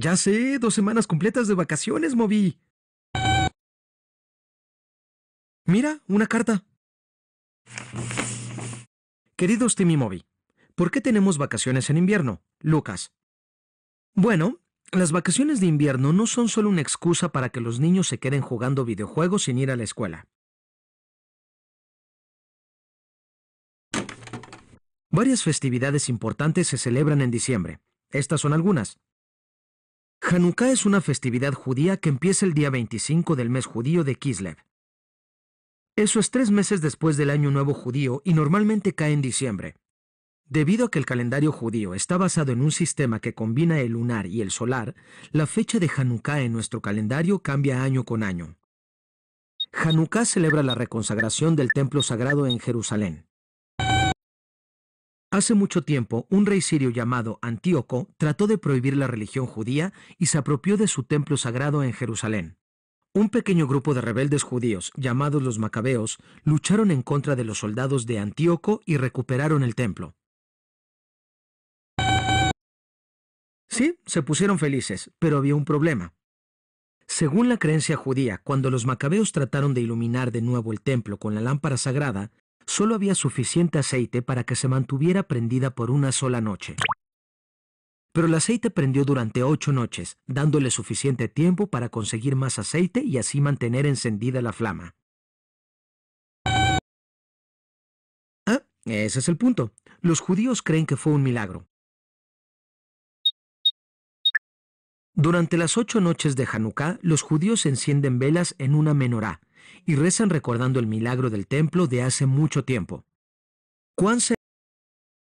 Ya sé, dos semanas completas de vacaciones, Moby! Mira, una carta. Queridos Timmy Moby, ¿por qué tenemos vacaciones en invierno? Lucas. Bueno, las vacaciones de invierno no son solo una excusa para que los niños se queden jugando videojuegos sin ir a la escuela. Varias festividades importantes se celebran en diciembre. Estas son algunas. Hanukkah es una festividad judía que empieza el día 25 del mes judío de Kislev. Eso es tres meses después del Año Nuevo judío y normalmente cae en diciembre. Debido a que el calendario judío está basado en un sistema que combina el lunar y el solar, la fecha de Hanukkah en nuestro calendario cambia año con año. Hanukkah celebra la reconsagración del templo sagrado en Jerusalén. Hace mucho tiempo, un rey sirio llamado Antíoco trató de prohibir la religión judía y se apropió de su templo sagrado en Jerusalén. Un pequeño grupo de rebeldes judíos, llamados los macabeos, lucharon en contra de los soldados de Antíoco y recuperaron el templo. Sí, se pusieron felices, pero había un problema. Según la creencia judía, cuando los macabeos trataron de iluminar de nuevo el templo con la lámpara sagrada, solo había suficiente aceite para que se mantuviera prendida por una sola noche. Pero el aceite prendió durante ocho noches, dándole suficiente tiempo para conseguir más aceite y así mantener encendida la flama. Ah, ese es el punto. Los judíos creen que fue un milagro. Durante las ocho noches de Hanukkah, los judíos encienden velas en una menorá, y rezan recordando el milagro del templo de hace mucho tiempo.